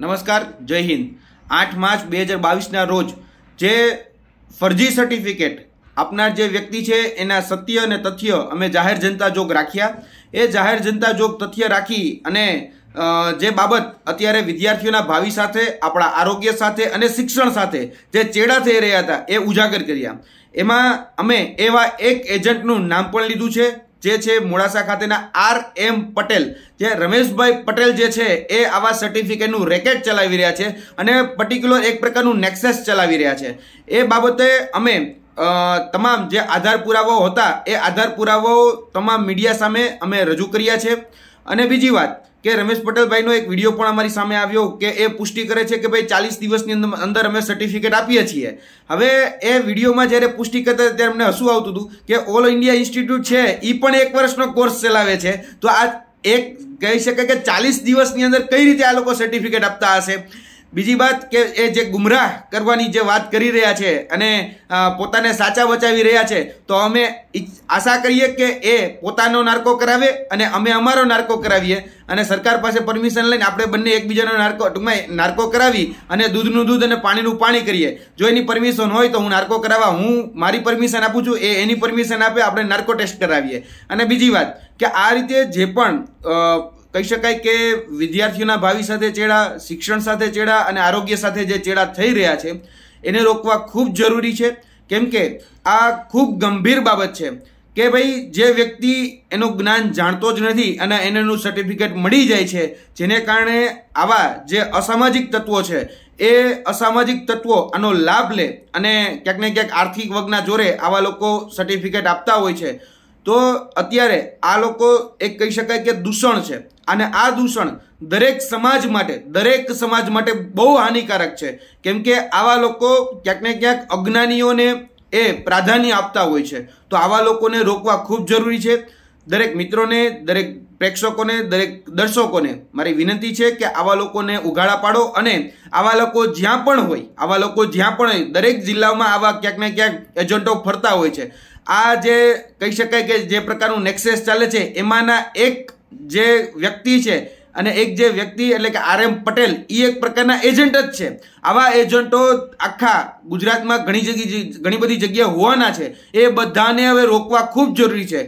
નમસ્કાર જય હિન્દ આઠ માર્ચ બે હજાર બાવીસના રોજ જે ફરજી સર્ટિફિકેટ આપનાર જે વ્યક્તિ છે એના સત્ય અને તથ્ય અમે જાહેર જનતા જોગ રાખ્યા એ જાહેર જનતા જોગ તથ્ય રાખી અને જે બાબત અત્યારે વિદ્યાર્થીઓના ભાવિ સાથે આપણા આરોગ્ય સાથે અને શિક્ષણ સાથે જે ચેડા થઈ રહ્યા હતા એ ઉજાગર કર્યા એમાં અમે એવા એક એજન્ટનું નામ પણ લીધું છે જે છે મોડાસા ખાતેના આર એમ પટેલ જે રમેશભાઈ પટેલ જે છે એ આવા સર્ટિફિકેટનું રેકેટ ચલાવી રહ્યા છે અને પર્ટિક્યુલર એક પ્રકારનું નેક્સેસ ચલાવી રહ્યા છે એ બાબતે અમે તમામ જે આધાર પુરાવાઓ હતા એ આધાર પુરાવાઓ તમામ મીડિયા સામે અમે રજૂ કર્યા છે અને બીજી વાત કે રમેશ પટેલભાઈનો એક વિડીયો પણ અમારી સામે આવ્યો કે એ પુષ્ટિ કરે છે કે ભાઈ ચાલીસ દિવસની અંદર અંદર અમે સર્ટિફિકેટ આપીએ છીએ હવે એ વિડીયોમાં જ્યારે પુષ્ટિ કરતા ત્યારે અમને હસવું આવતું હતું કે ઓલ ઇન્ડિયા ઇન્સ્ટિટ્યૂટ છે એ પણ એક વર્ષનો કોર્સ ચલાવે છે તો આ એક કહી શકે કે ચાલીસ દિવસની અંદર કઈ રીતે આ લોકો સર્ટિફિકેટ આપતા હશે બીજી વાત કે એ જે ગુમરાહ કરવાની જે વાત કરી રહ્યા છે અને પોતાને સાચા બચાવી રહ્યા છે તો અમે આશા કરીએ કે એ પોતાનો નાર્કો કરાવે અને અમે અમારો નાર્કો કરાવીએ અને સરકાર પાસે પરમિશન લઈને આપણે બંને એકબીજાનો નાર્કો ટૂંકમાં નાર્કો કરાવી અને દૂધનું દૂધ અને પાણીનું પાણી કરીએ જો એની પરમિશન હોય તો હું નાર્કો કરાવવા હું મારી પરમિશન આપું છું એ એની પરમિશન આપે આપણે નાર્કો ટેસ્ટ કરાવીએ અને બીજી વાત કે આ રીતે જે પણ કહી શકાય કે વિદ્યાર્થીઓના ભાવિ સાથે ચેડા શિક્ષણ સાથે ચેડા અને આરોગ્ય સાથે જે ચેડા થઈ રહ્યા છે એને રોકવા ખૂબ જરૂરી છે કેમ કે આ ખૂબ ગંભીર બાબત છે કે ભાઈ જે વ્યક્તિ એનું જ્ઞાન જાણતો જ નથી અને એનું સર્ટિફિકેટ મળી જાય છે જેને કારણે આવા જે અસામાજિક તત્વો છે એ અસામાજિક તત્વો આનો લાભ લે અને ક્યાંક ને ક્યાંક આર્થિક વગના જોરે આવા લોકો સર્ટિફિકેટ આપતા હોય છે તો અત્યારે આ લોકો એક કહી શકાય કે દૂષણ છે અને આ દૂષણ દરેક સમાજ માટે દરેક સમાજ માટે બહુ હાનિકારક છે કેમ કે આવા લોકો ક્યાંક ને ક્યાંક અજ્ઞાનીઓને એ પ્રાધાન્ય આપતા હોય છે તો આવા લોકોને રોકવા ખૂબ જરૂરી છે દરેક મિત્રોને દરેક પ્રેક્ષકોને દરેક દર્શકોને મારી વિનંતી છે કે આવા લોકોને ઉઘાડા પાડો અને આવા લોકો જ્યાં પણ હોય આવા લોકો જ્યાં પણ હોય દરેક જિલ્લામાં આવા ક્યાંક ને ક્યાંક એજન્ટો ફરતા હોય છે આ જે કહી શકાય કે જે પ્રકારનું નેક્સેસ ચાલે છે એમાંના એક જે વ્યક્તિ છે અને એક જે વ્યક્તિ એટલે કે આર એમ પટેલ એ એક પ્રકારના એજન્ટ જ છે આવા એજન્ટો આખા ગુજરાતમાં ઘણી જગ્યાએ ઘણી બધી જગ્યાએ હોવાના છે એ બધાને હવે રોકવા ખૂબ જરૂરી છે